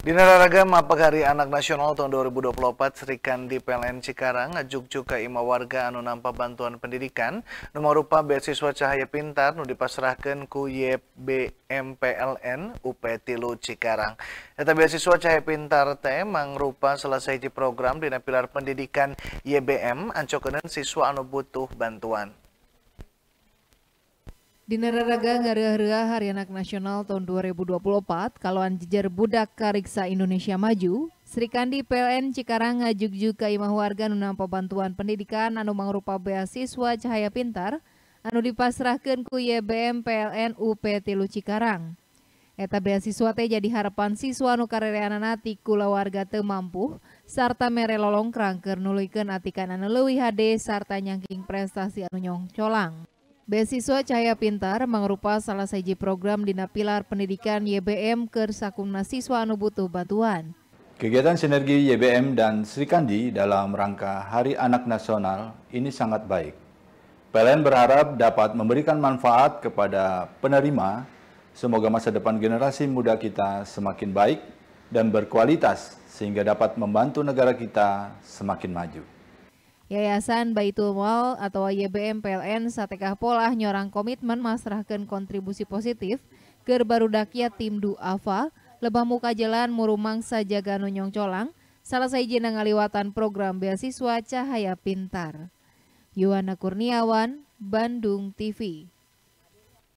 Dinar Agama Pagari Anak Nasional tahun 2024 Serikan di PLN Cikarang ajuk juga ima warga anu nampa bantuan pendidikan nomor rupa beasiswa cahaya pintar nu dipasrahkan ku YBMPLN UP Tilu Cikarang. Eta beasiswa cahaya pintar teh mangrupa selesai di program dina pilar pendidikan YBM ancokeun siswa anu butuh bantuan. Di Nararaga ngarea Hari Anak Nasional tahun 2024, kalauan jejer budak kariksa Indonesia Maju, Sri Kandi PLN Cikarang ngajuk juga imah warga nunampa bantuan pendidikan anu mangrupa beasiswa Cahaya Pintar, anu dipasrahkan ku YBM PLN UP Tilu Cikarang. Eta beasiswa teh jadi harapan siswa nu anak nati kula warga teu mampu, sarta mere lolong kerangker nuluykeun atikan anu lewi HD sarta nyangking prestasi anu nyong colang. Beasiswa Cahaya Pintar mengerupa salah satu program di Napilar Pendidikan YBM ke Sakumna Siswa Anu Butuh Bantuan. Kegiatan sinergi YBM dan Sri Kandi dalam rangka Hari Anak Nasional ini sangat baik. PLN berharap dapat memberikan manfaat kepada penerima. Semoga masa depan generasi muda kita semakin baik dan berkualitas sehingga dapat membantu negara kita semakin maju. Yayasan Baitul Mal atau YBM PLN Satekah Polah nyorang komitmen masrahkan kontribusi positif ke barudakya tim Duafa lebah muka jalan murumang jaga nonyong colang salah saijina ngaliwatan program beasiswa Cahaya Pintar. Yuwana Kurniawan, Bandung TV.